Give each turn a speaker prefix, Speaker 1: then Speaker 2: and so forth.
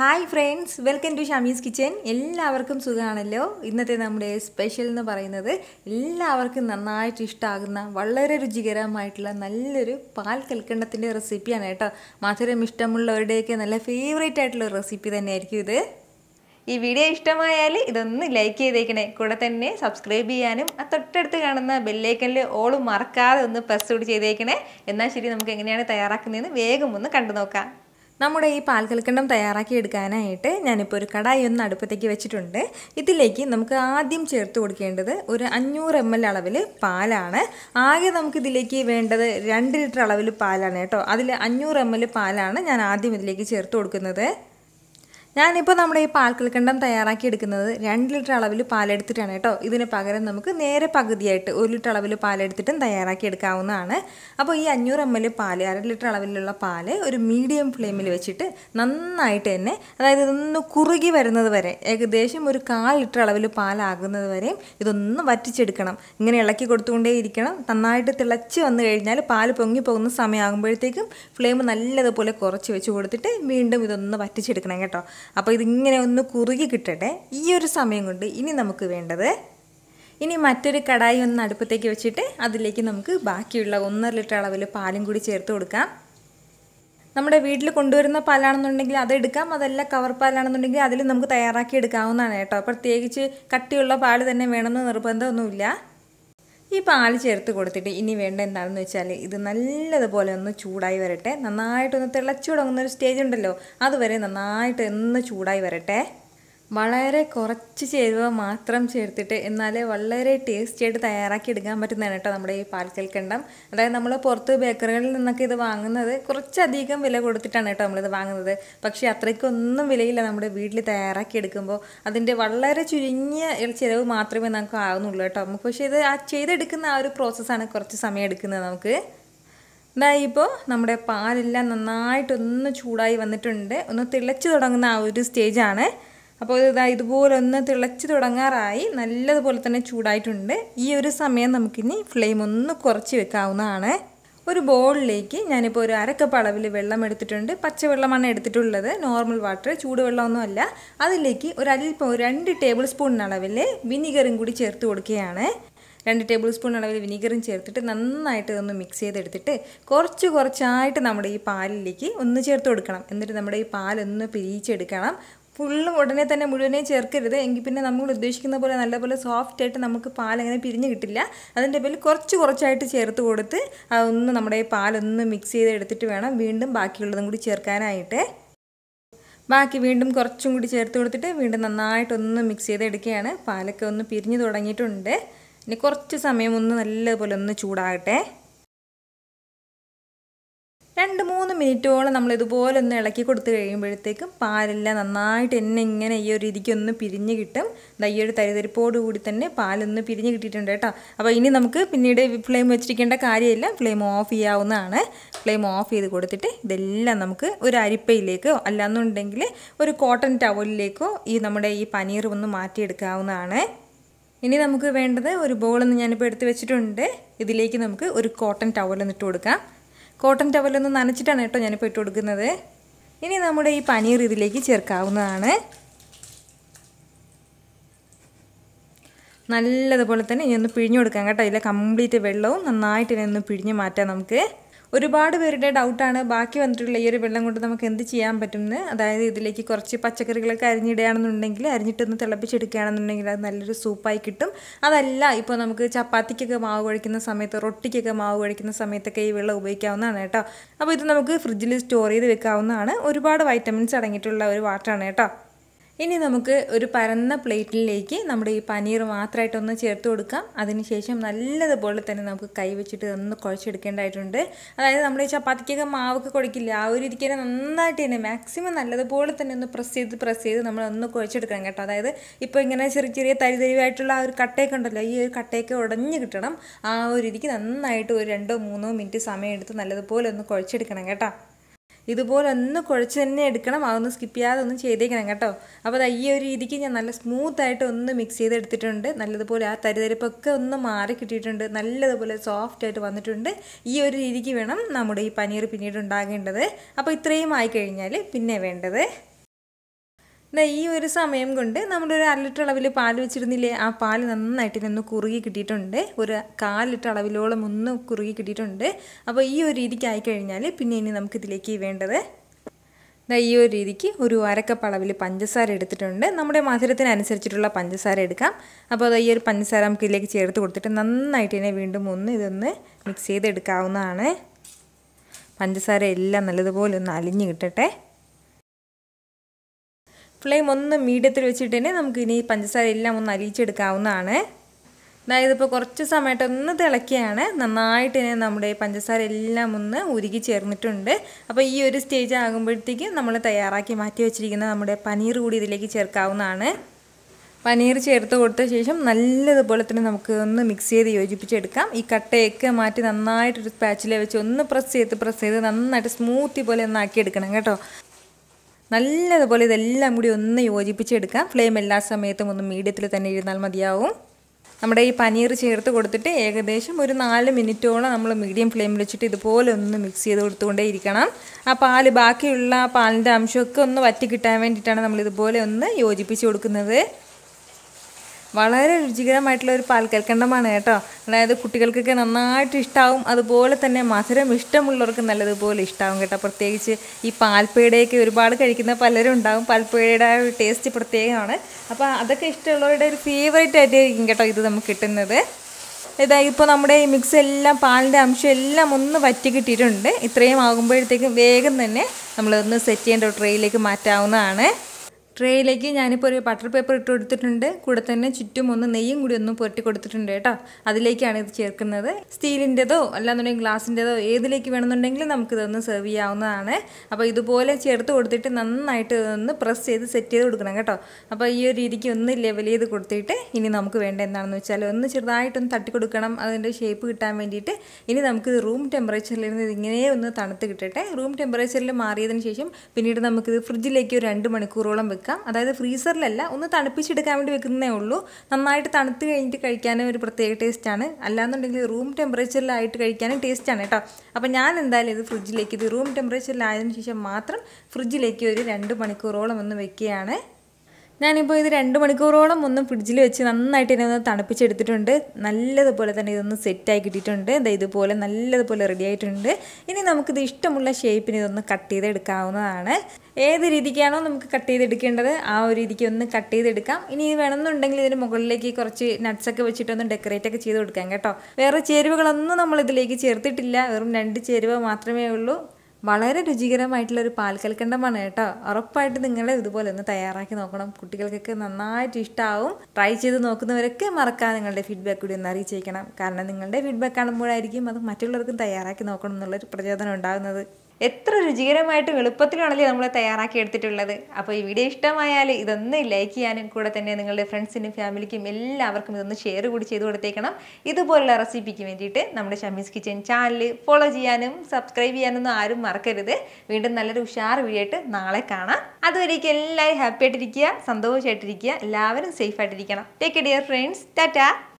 Speaker 1: hi friends welcome to Shamee's kitchen എല്ലാവർക്കും സുഖമാണല്ലോ ഇന്നത്തെ നമ്മുടെ സ്പെഷ്യൽ എന്ന് പറയുന്നത് എല്ലാവർക്കും നന്നായിട്ട് ഇഷ്ടമാകുന്ന വളരെ രുചികരമായിട്ടുള്ള നല്ലൊരു പാൽ കൽക്കണ്ടത്തിൻ്റെ റെസിപ്പിയാണ് കേട്ടോ മധുരം ഇഷ്ടമുള്ളവരുടെയൊക്കെ നല്ല ഫേവറേറ്റ് ആയിട്ടുള്ള റെസിപ്പി തന്നെയായിരിക്കും ഇത് ഈ വീഡിയോ ഇഷ്ടമായാൽ ഇതൊന്ന് ലൈക്ക് ചെയ്തേക്കണേ കൂടെ തന്നെ സബ്സ്ക്രൈബ് ചെയ്യാനും ആ തൊട്ടടുത്ത് കാണുന്ന ബെല്ലൈക്കനിൽ ഓളും മറക്കാതെ ഒന്ന് പ്രസ് കൂടി ചെയ്തേക്കണേ എന്നാൽ ശരി നമുക്ക് എങ്ങനെയാണ് തയ്യാറാക്കുന്നതെന്ന് വേഗം ഒന്ന് കണ്ടു നോക്കാം നമ്മുടെ ഈ പാൽ തയ്യാറാക്കി എടുക്കാനായിട്ട് ഞാനിപ്പോൾ ഒരു കടായി ഒന്ന് അടുപ്പത്തേക്ക് വെച്ചിട്ടുണ്ട് ഇതിലേക്ക് നമുക്ക് ആദ്യം ചേർത്ത് കൊടുക്കേണ്ടത് ഒരു അഞ്ഞൂറ് എം എൽ അളവിൽ പാലാണ് ആകെ നമുക്ക് ഇതിലേക്ക് വേണ്ടത് രണ്ട് ലിറ്റർ അളവിൽ പാലാണ് കേട്ടോ അതിൽ അഞ്ഞൂറ് എം എൽ പാലാണ് ഞാൻ ആദ്യം ഇതിലേക്ക് ചേർത്ത് കൊടുക്കുന്നത് ഞാനിപ്പോൾ നമ്മുടെ ഈ പാൽ കൽക്കണ്ടം തയ്യാറാക്കി എടുക്കുന്നത് രണ്ട് ലിറ്റർ അളവിൽ പാലെടുത്തിട്ടാണ് കേട്ടോ ഇതിന് പകരം നമുക്ക് നേരെ പകുതിയായിട്ട് ഒരു ലിറ്റർ അളവിൽ പാലെടുത്തിട്ടും തയ്യാറാക്കി എടുക്കാവുന്നതാണ് അപ്പോൾ ഈ അഞ്ഞൂറ് എം എൽ പാൽ അര ലിറ്റർ അളവിലുള്ള പാൽ ഒരു മീഡിയം ഫ്ലെയിമിൽ വെച്ചിട്ട് നന്നായിട്ട് തന്നെ അതായത് ഇതൊന്ന് കുറുകി വരുന്നത് വരെ ഏകദേശം ഒരു കാൽ ലിറ്റർ അളവിൽ പാലാകുന്നത് വരെയും ഇതൊന്ന് വറ്റിച്ചെടുക്കണം ഇങ്ങനെ ഇളക്കി കൊടുത്തുകൊണ്ടേയിരിക്കണം നന്നായിട്ട് തിളച്ച് വന്നു കഴിഞ്ഞാൽ പാൽ പൊങ്ങി പോകുന്ന സമയമാകുമ്പോഴത്തേക്കും ഫ്ലെയിം നല്ലതുപോലെ കുറച്ച് വെച്ച് കൊടുത്തിട്ട് വീണ്ടും ഇതൊന്ന് വറ്റിച്ചെടുക്കണം കേട്ടോ അപ്പോൾ ഇതിങ്ങനെ ഒന്ന് കുറുകി കിട്ടട്ടെ ഈ ഒരു സമയം കൊണ്ട് ഇനി നമുക്ക് വേണ്ടത് ഇനി മറ്റൊരു കടായി ഒന്ന് അടുപ്പത്തേക്ക് വെച്ചിട്ട് അതിലേക്ക് നമുക്ക് ബാക്കിയുള്ള ഒന്നര ലിറ്റർ അളവിൽ പാലും കൂടി ചേർത്ത് കൊടുക്കാം നമ്മുടെ വീട്ടിൽ കൊണ്ടുവരുന്ന പാലാണെന്നുണ്ടെങ്കിൽ അതെടുക്കാം അതല്ല കവർ പാലാണെന്നുണ്ടെങ്കിൽ അതിൽ നമുക്ക് തയ്യാറാക്കി എടുക്കാവുന്നതാണ് കേട്ടോ പ്രത്യേകിച്ച് കട്ടിയുള്ള പാൽ തന്നെ വേണമെന്ന് നിർബന്ധമൊന്നുമില്ല ഈ പാൽ ചേർത്ത് കൊടുത്തിട്ട് ഇനി വേണ്ട എന്താണെന്ന് വെച്ചാൽ ഇത് നല്ലതുപോലെ ഒന്ന് ചൂടായി വരട്ടെ നന്നായിട്ടൊന്ന് തിളച്ചു തുടങ്ങുന്ന ഒരു സ്റ്റേജ് ഉണ്ടല്ലോ അതുവരെ നന്നായിട്ട് ഒന്ന് ചൂടായി വരട്ടെ വളരെ കുറച്ച് ചേരുവ മാത്രം ചേർത്തിട്ട് എന്നാലേ വളരെ ടേസ്റ്റി ആയിട്ട് തയ്യാറാക്കി എടുക്കാൻ പറ്റുന്നതാണ് കേട്ടോ നമ്മുടെ ഈ പാൽക്കൽക്കണ്ടം അതായത് നമ്മൾ പുറത്ത് ബേക്കറികളിൽ നിന്നൊക്കെ ഇത് വാങ്ങുന്നത് കുറച്ചധികം വില കൊടുത്തിട്ടാണ് കേട്ടോ നമ്മളിത് വാങ്ങുന്നത് പക്ഷേ അത്രയ്ക്കൊന്നും വിലയില്ല നമ്മുടെ വീട്ടിൽ തയ്യാറാക്കി എടുക്കുമ്പോൾ അതിൻ്റെ വളരെ ചുരുങ്ങിയ ചിലവ് മാത്രമേ നമുക്ക് ആവുന്നുള്ളൂ കേട്ടോ നമുക്ക് പക്ഷേ ഇത് ആ ചെയ്തെടുക്കുന്ന ആ ഒരു പ്രോസസ്സാണ് കുറച്ച് സമയം എടുക്കുന്നത് നമുക്ക് ഇതാ ഇപ്പോൾ നമ്മുടെ പാലെല്ലാം നന്നായിട്ടൊന്ന് ചൂടായി വന്നിട്ടുണ്ട് ഒന്ന് തിളച്ച് തുടങ്ങുന്ന ആ ഒരു സ്റ്റേജാണ് അപ്പോൾ ഇതാ ഇതുപോലെ ഒന്ന് തിളച്ച് തുടങ്ങാറായി നല്ലതുപോലെ തന്നെ ചൂടായിട്ടുണ്ട് ഈ ഒരു സമയം നമുക്കിനി ഫ്ലെയിം ഒന്ന് കുറച്ച് വെക്കാവുന്നതാണ് ഒരു ബോളിലേക്ക് ഞാനിപ്പോൾ ഒരു അരക്കപ്പ് അളവിൽ വെള്ളം എടുത്തിട്ടുണ്ട് പച്ചവെള്ളമാണ് എടുത്തിട്ടുള്ളത് നോർമൽ വാട്ടർ ചൂടുവെള്ളമൊന്നുമല്ല അതിലേക്ക് ഒരു അല്പം രണ്ട് ടേബിൾ സ്പൂണിനളവിൽ വിനീഗറും കൂടി ചേർത്ത് കൊടുക്കുകയാണ് രണ്ട് ടേബിൾ സ്പൂൺ അളവിൽ വിനീഗറും ചേർത്തിട്ട് നന്നായിട്ട് ഒന്ന് മിക്സ് ചെയ്തെടുത്തിട്ട് കുറച്ച് കുറച്ചായിട്ട് നമ്മുടെ ഈ പാലിലേക്ക് ഒന്ന് ചേർത്ത് കൊടുക്കണം എന്നിട്ട് നമ്മുടെ ഈ പാലൊന്ന് പിരിയിച്ചെടുക്കണം ഫുള്ള് ഉടനെ തന്നെ മുഴുവനെ ചേർക്കരുത് എങ്കിൽ പിന്നെ നമ്മൾ ഉദ്ദേശിക്കുന്ന പോലെ നല്ലപോലെ സോഫ്റ്റ് ആയിട്ട് നമുക്ക് പാൽ അങ്ങനെ പിരിഞ്ഞ് കിട്ടില്ല അതിൻ്റെ പേരിൽ കുറച്ച് കുറച്ചായിട്ട് ചേർത്ത് കൊടുത്ത് അതൊന്ന് നമ്മുടെ പാലൊന്ന് മിക്സ് ചെയ്ത് എടുത്തിട്ട് വേണം വീണ്ടും ബാക്കിയുള്ളതും കൂടി ചേർക്കാനായിട്ട് ബാക്കി വീണ്ടും കുറച്ചും കൂടി ചേർത്ത് കൊടുത്തിട്ട് വീണ്ടും നന്നായിട്ടൊന്ന് മിക്സ് എടുക്കുകയാണ് പാലൊക്കെ ഒന്ന് പിരിഞ്ഞ് തുടങ്ങിയിട്ടുണ്ട് ഇനി കുറച്ച് സമയം ഒന്ന് നല്ലപോലെ ഒന്ന് ചൂടാകട്ടെ രണ്ട് മൂന്ന് മിനിറ്റോളം നമ്മൾ ഇതുപോലെ ഒന്ന് ഇളക്കി കൊടുത്തു കഴിയുമ്പോഴത്തേക്കും പാലെല്ലാം നന്നായിട്ട് എന്നെ ഇങ്ങനെ ഈ ഒരു ഒന്ന് പിരിഞ്ഞ് കിട്ടും ഈ ഒരു തരിതരിപ്പോട് കൂടി തന്നെ പാലൊന്ന് പിരിഞ്ഞ് കിട്ടിയിട്ടുണ്ട് കേട്ടോ അപ്പോൾ ഇനി നമുക്ക് പിന്നീട് ഫ്ലെയിം വെച്ചിരിക്കേണ്ട കാര്യമില്ല ഫ്ലെയിം ഓഫ് ചെയ്യാവുന്നതാണ് ഫ്ലെയിം ഓഫ് ചെയ്ത് കൊടുത്തിട്ട് ഇതെല്ലാം നമുക്ക് ഒരു അരിപ്പയിലേക്കോ അല്ലാന്നുണ്ടെങ്കിൽ ഒരു കോട്ടൺ ടവലിലേക്കോ ഈ നമ്മുടെ ഈ പനീർ ഒന്ന് മാറ്റിയെടുക്കാവുന്നതാണ് ഇനി നമുക്ക് വേണ്ടത് ഒരു ബോളൊന്ന് ഞാനിപ്പോൾ എടുത്ത് വെച്ചിട്ടുണ്ട് ഇതിലേക്ക് നമുക്ക് ഒരു കോട്ടൺ ടവൽ കൊടുക്കാം കോട്ടൺ ടവലൊന്ന് നനച്ചിട്ടാണ് കേട്ടോ ഞാനിപ്പോൾ ഇട്ട് കൊടുക്കുന്നത് ഇനി നമ്മുടെ ഈ പനീർ ഇതിലേക്ക് ചേർക്കാവുന്നതാണ് നല്ലതുപോലെ തന്നെ ഇനി ഒന്ന് പിഴിഞ്ഞു കൊടുക്കാം കേട്ടോ ഇതിലെ കംപ്ലീറ്റ് വെള്ളവും നന്നായിട്ട് ഇതിനെ ഒന്ന് പിഴിഞ്ഞ് മാറ്റാം നമുക്ക് ഒരുപാട് പേരുടെ ഡൗട്ടാണ് ബാക്കി വന്നിട്ടുള്ള ഈ ഒരു വെള്ളം കൊണ്ട് നമുക്ക് എന്ത് ചെയ്യാൻ പറ്റുമെന്ന് അതായത് ഇതിലേക്ക് കുറച്ച് പച്ചക്കറികളൊക്കെ അരിഞ്ഞിടുകയാണെന്നുണ്ടെങ്കിൽ അരിഞ്ഞിട്ടൊന്ന് തിളപ്പിച്ചെടുക്കുകയാണെന്നുണ്ടെങ്കിൽ അത് നല്ലൊരു സൂപ്പായി കിട്ടും അതല്ല ഇപ്പോൾ നമുക്ക് ചപ്പാത്തിക്കൊക്കെ മാവ് കഴിക്കുന്ന സമയത്ത് റൊട്ടിക്കൊക്കെ മാവ് കഴിക്കുന്ന സമയത്തൊക്കെ ഈ വെള്ളം ഉപയോഗിക്കാവുന്നതാണ് കേട്ടോ അപ്പോൾ ഇത് നമുക്ക് ഫ്രിഡ്ജിൽ സ്റ്റോർ ചെയ്ത് വെക്കാവുന്നതാണ് ഒരുപാട് വൈറ്റമിൻസ് അടങ്ങിയിട്ടുള്ള ഒരു വാട്ടറാണ് കേട്ടോ ഇനി നമുക്ക് ഒരു പരന്ന പ്ലേറ്റിലേക്ക് നമ്മുടെ ഈ പനീർ മാത്രമായിട്ടൊന്ന് ചേർത്ത് കൊടുക്കാം അതിനുശേഷം നല്ലതുപോലെ തന്നെ നമുക്ക് കൈ വെച്ചിട്ട് ഒന്ന് കുഴച്ചെടുക്കേണ്ടതായിട്ടുണ്ട് അതായത് നമ്മൾ ഈ ചപ്പാത്തിക്കൊക്കെ മാവൊക്കെ കുഴക്കില്ല ആ ഒരു ഇരിക്കാൻ നന്നായിട്ട് തന്നെ മാക്സിമം നല്ലതുപോലെ തന്നെ ഒന്ന് പ്രസ് ചെയ്ത് പ്രസ് ചെയ്ത് നമ്മൾ ഒന്ന് കുഴച്ചെടുക്കണം കേട്ടോ അതായത് ഇപ്പോൾ ഇങ്ങനെ ചെറിയ ചെറിയ തരി തരിവായിട്ടുള്ള ആ ഒരു കട്ടയൊക്കെ ഉണ്ടല്ലോ ഈ ഒരു കട്ടയൊക്കെ ഉടഞ്ഞ് കിട്ടണം ആ ഒരു രീതിക്ക് നന്നായിട്ട് ഒരു രണ്ടോ മൂന്നോ മിനിറ്റ് സമയം എടുത്ത് നല്ലതുപോലെ ഒന്ന് കുഴച്ചെടുക്കണം കേട്ടോ ഇതുപോലെ ഒന്ന് കുഴച്ച് തന്നെ എടുക്കണം അതൊന്നും സ്കിപ്പ് ചെയ്യാതെ ഒന്നും ചെയ്തേക്കണം കേട്ടോ അപ്പോൾ അത് ഈ ഒരു രീതിക്ക് ഞാൻ നല്ല സ്മൂത്തായിട്ട് ഒന്ന് മിക്സ് ചെയ്തെടുത്തിട്ടുണ്ട് നല്ലതുപോലെ ആ തരിതരിപ്പൊക്കെ ഒന്ന് മാറി കിട്ടിയിട്ടുണ്ട് നല്ലതുപോലെ സോഫ്റ്റായിട്ട് വന്നിട്ടുണ്ട് ഈ ഒരു രീതിക്ക് വേണം നമ്മുടെ ഈ പനീർ പിന്നീട് ഉണ്ടാകേണ്ടത് അപ്പോൾ ഇത്രയും ആയി കഴിഞ്ഞാൽ പിന്നെ വേണ്ടത് ഈ ഒരു സമയം കൊണ്ട് നമ്മളൊരു ഒരു അര ലിറ്റർ അളവിൽ പാൽ വെച്ചിരുന്നില്ലേ ആ പാൽ നന്നായിട്ട് ഇതൊന്ന് കുറുകി കിട്ടിയിട്ടുണ്ട് ഒരു കാൽ ലിറ്റർ അളവിലോളം ഒന്ന് കുറുകി കിട്ടിയിട്ടുണ്ട് അപ്പോൾ ഈ ഒരു രീതിക്ക് കഴിഞ്ഞാൽ പിന്നെ ഇനി നമുക്കിതിലേക്ക് വേണ്ടത് ഈ ഒരു രീതിക്ക് ഒരു അരക്കപ്പ് അളവിൽ പഞ്ചസാര എടുത്തിട്ടുണ്ട് നമ്മുടെ മധുരത്തിനനുസരിച്ചിട്ടുള്ള പഞ്ചസാര എടുക്കാം അപ്പോൾ അത് ഈ ഒരു പഞ്ചസാര നമുക്ക് ഇതിലേക്ക് ചേർത്ത് കൊടുത്തിട്ട് നന്നായിട്ട് തന്നെ വീണ്ടും ഒന്ന് ഇതൊന്ന് മിക്സ് ചെയ്തെടുക്കാവുന്നതാണ് പഞ്ചസാര എല്ലാം നല്ലതുപോലെ ഒന്ന് അലിഞ്ഞ് കിട്ടട്ടെ ഫ്ലെയിം ഒന്ന് മീഡിയത്തിൽ വെച്ചിട്ട് തന്നെ നമുക്ക് ഇനി പഞ്ചസാര എല്ലാം ഒന്ന് അലിയിച്ചെടുക്കാവുന്നതാണ് അതായത് ഇപ്പോൾ കുറച്ച് സമയത്തൊന്ന് ഒന്ന് തിളക്കുകയാണ് നന്നായിട്ട് തന്നെ നമ്മുടെ പഞ്ചസാര എല്ലാം ഒന്ന് ഉരുകി ചേർന്നിട്ടുണ്ട് അപ്പോൾ ഈ ഒരു സ്റ്റേജ് ആകുമ്പോഴത്തേക്കും നമ്മൾ തയ്യാറാക്കി മാറ്റി വെച്ചിരിക്കുന്ന നമ്മുടെ പനീർ കൂടി ഇതിലേക്ക് ചേർക്കാവുന്നതാണ് പനീർ ചേർത്ത് കൊടുത്ത ശേഷം നല്ലതുപോലെ തന്നെ നമുക്ക് ഒന്ന് മിക്സ് ചെയ്ത് യോജിപ്പിച്ചെടുക്കാം ഈ കട്ടയൊക്കെ മാറ്റി നന്നായിട്ടൊരു പാച്ചിലെ വെച്ച് ഒന്ന് പ്രസ് ചെയ്ത് പ്രസ് ചെയ്ത് നന്നായിട്ട് സ്മൂത്തി പോലെ ഒന്ന് ആക്കിയെടുക്കണം കേട്ടോ നല്ലതുപോലെ ഇതെല്ലാം കൂടി ഒന്ന് യോജിപ്പിച്ചെടുക്കാം ഫ്ലെയിം എല്ലാ സമയത്തും ഒന്ന് മീഡിയത്തിൽ തന്നെ ഇരുന്നാൽ മതിയാവും നമ്മുടെ ഈ പനീർ ചേർത്ത് കൊടുത്തിട്ട് ഏകദേശം ഒരു നാല് മിനിറ്റോളം നമ്മൾ മീഡിയം ഫ്ലെയിമിൽ വെച്ചിട്ട് ഇതുപോലെ ഒന്ന് മിക്സ് ചെയ്ത് കൊടുത്തുകൊണ്ടേ ഇരിക്കണം ആ പാൽ ബാക്കിയുള്ള പാലിൻ്റെ അംശമൊക്കെ ഒന്ന് വറ്റി കിട്ടാൻ വേണ്ടിയിട്ടാണ് നമ്മൾ ഇതുപോലെ ഒന്ന് യോജിപ്പിച്ച് കൊടുക്കുന്നത് വളരെ രുചികരമായിട്ടുള്ള ഒരു പാൽക്കൽക്കണ്ടമാണ് കേട്ടോ അതായത് കുട്ടികൾക്കൊക്കെ നന്നായിട്ട് ഇഷ്ടമാവും അതുപോലെ തന്നെ മധുരം ഇഷ്ടമുള്ളവർക്ക് നല്ലതുപോലെ ഇഷ്ടമാവും കേട്ടോ പ്രത്യേകിച്ച് ഈ പാൽപ്പേടയൊക്കെ ഒരുപാട് കഴിക്കുന്ന പലരും ഉണ്ടാവും പാൽപ്പേടയുടെ ഒരു ടേസ്റ്റ് പ്രത്യേകമാണ് അപ്പോൾ അതൊക്കെ ഇഷ്ടമുള്ളവരുടെ ഒരു ഫേവറേറ്റ് ആയിട്ടായിരിക്കും കേട്ടോ ഇത് നമുക്ക് കിട്ടുന്നത് ഇതാ ഇപ്പോൾ നമ്മുടെ ഈ മിക്സ് എല്ലാം പാലിൻ്റെ അംശം എല്ലാം ഒന്ന് വറ്റി കിട്ടിയിട്ടുണ്ട് ഇത്രയും ആകുമ്പോഴത്തേക്കും വേഗം തന്നെ നമ്മളൊന്ന് സെറ്റ് ചെയ്യേണ്ട ട്രെയിലേക്ക് മാറ്റാവുന്നതാണ് ട്രേയിലേക്ക് ഞാനിപ്പോൾ ഒരു ബട്ടർ പേപ്പർ ഇട്ട് കൊടുത്തിട്ടുണ്ട് കൂടെ തന്നെ ചുറ്റും ഒന്ന് നെയ്യും കൂടി ഒന്ന് പുരട്ടി കൊടുത്തിട്ടുണ്ട് കേട്ടോ അതിലേക്കാണ് ഇത് ചേർക്കുന്നത് സ്റ്റീലിൻ്റെതോ അല്ലാന്നുണ്ടെങ്കിൽ ഗ്ലാസിൻ്റെതോ ഏതിലേക്ക് വേണമെന്നുണ്ടെങ്കിലും നമുക്കിതൊന്ന് സെർവ് ചെയ്യാവുന്നതാണ് അപ്പോൾ ഇതുപോലെ ചേർത്ത് കൊടുത്തിട്ട് നന്നായിട്ട് ഒന്ന് പ്രസ് ചെയ്ത് സെറ്റ് ചെയ്ത് കൊടുക്കണം കേട്ടോ അപ്പോൾ ഈ ഒരു രീതിക്ക് ഒന്ന് ലെവൽ ചെയ്ത് കൊടുത്തിട്ട് ഇനി നമുക്ക് വേണ്ട എന്താണെന്ന് വെച്ചാൽ ഒന്ന് ചെറുതായിട്ടൊന്ന് തട്ടി കൊടുക്കണം അതിൻ്റെ ഷേപ്പ് കിട്ടാൻ വേണ്ടിയിട്ട് ഇനി നമുക്ക് റൂം ടെമ്പറേച്ചറിലിരുന്ന് ഇതിങ്ങനെ ഒന്ന് തണുത്ത് കിട്ടട്ടെ റൂം ടെമ്പറേച്ചറിൽ മാറിയതിന് ശേഷം പിന്നീട് നമുക്കിത് ഫ്രിഡ്ജിലേക്ക് ഒരു രണ്ട് മണിക്കൂറോളം വെക്കാം വെക്കാം അതായത് ഫ്രീസറിലല്ല ഒന്ന് തണുപ്പിച്ചെടുക്കാൻ വേണ്ടി വെക്കുന്നേ ഉള്ളൂ നന്നായിട്ട് തണുത്ത് കഴിഞ്ഞിട്ട് കഴിക്കാനും ഒരു പ്രത്യേക ടേസ്റ്റാണ് അല്ലാന്നുണ്ടെങ്കിൽ റൂം ടെമ്പറേച്ചറിലായിട്ട് കഴിക്കാനും ടേസ്റ്റാണ് കേട്ടോ അപ്പോൾ ഞാൻ എന്തായാലും ഇത് ഫ്രിഡ്ജിലേക്ക് ഇത് റൂം ടെമ്പറേച്ചറിലായതിനു ശേഷം മാത്രം ഫ്രിഡ്ജിലേക്ക് ഒരു രണ്ട് മണിക്കൂറോളം ഒന്ന് വെക്കുകയാണ് ഞാനിപ്പോൾ ഇത് രണ്ട് മണിക്കൂറോളം ഒന്ന് ഫ്രിഡ്ജിൽ വെച്ച് നന്നായിട്ട് ഇതിനെ ഒന്ന് തണുപ്പിച്ചെടുത്തിട്ടുണ്ട് നല്ലതുപോലെ തന്നെ ഇതൊന്ന് സെറ്റായി കിട്ടിയിട്ടുണ്ട് എന്താ ഇതുപോലെ നല്ലതുപോലെ റെഡി ആയിട്ടുണ്ട് ഇനി നമുക്കിത് ഇഷ്ടമുള്ള ഷേപ്പിന് ഇതൊന്ന് കട്ട് ചെയ്തെടുക്കാവുന്നതാണ് ഏത് രീതിക്കാണോ നമുക്ക് കട്ട് ചെയ്തെടുക്കേണ്ടത് ആ ഒരു രീതിക്ക് ഒന്ന് കട്ട് ചെയ്തെടുക്കാം ഇനി വേണമെന്നുണ്ടെങ്കിൽ ഇതിന് മുകളിലേക്ക് കുറച്ച് നട്ട്സൊക്കെ വെച്ചിട്ടൊന്ന് ഡെക്കറേറ്റ് ഒക്കെ ചെയ്ത് കൊടുക്കാം കേട്ടോ വേറെ ചേരുവകളൊന്നും നമ്മൾ ഇതിലേക്ക് ചേർത്തിട്ടില്ല വെറും രണ്ട് ചേരുവ മാത്രമേ ഉള്ളൂ വളരെ രുചികരമായിട്ടുള്ള ഒരു കൽക്കണ്ടമാണ് കേട്ടോ ഉറപ്പായിട്ട് നിങ്ങൾ ഇതുപോലെ ഒന്ന് തയ്യാറാക്കി നോക്കണം കുട്ടികൾക്കൊക്കെ നന്നായിട്ട് ഇഷ്ടമാവും ട്രൈ ചെയ്ത് നോക്കുന്നവരൊക്കെ മറക്കാൻ നിങ്ങളുടെ ഫീഡ്ബാക്ക് കൂടി ഒന്ന് അറിയിച്ചേക്കണം കാരണം നിങ്ങളുടെ ഫീഡ്ബാക്ക് കാണുമ്പോഴായിരിക്കും അത് മറ്റുള്ളവർക്കും തയ്യാറാക്കി നോക്കണം എന്നുള്ളൊരു പ്രചോദനം ഉണ്ടാകുന്നത് എത്ര രുചികരമായിട്ടും എളുപ്പത്തിലാണല്ലേ നമ്മൾ തയ്യാറാക്കി എടുത്തിട്ടുള്ളത് അപ്പോൾ ഈ വീഡിയോ ഇഷ്ടമായാൽ ഇതൊന്ന് ലൈക്ക് ചെയ്യാനും കൂടെ തന്നെ നിങ്ങളുടെ ഫ്രണ്ട്സിനും ഫാമിലിക്കും എല്ലാവർക്കും ഇതൊന്ന് ഷെയർ കൂടി ചെയ്ത് കൊടുത്തേക്കണം ഇതുപോലുള്ള റെസിപ്പിക്ക് വേണ്ടിയിട്ട് നമ്മുടെ ഷമീസ് കിച്ചൻ ചാനൽ ഫോളോ ചെയ്യാനും സബ്സ്ക്രൈബ് ചെയ്യാനൊന്നും ആരും മറക്കരുത് വീണ്ടും നല്ലൊരു ഉഷാർ വീഡിയോ ആയിട്ട് നാളെ കാണാം അതുവരേക്കും എല്ലാവരും ഹാപ്പി ആയിട്ടിരിക്കുക സന്തോഷമായിട്ടിരിക്കുക എല്ലാവരും സേഫ് ആയിട്ടിരിക്കണം take care dear friends Tata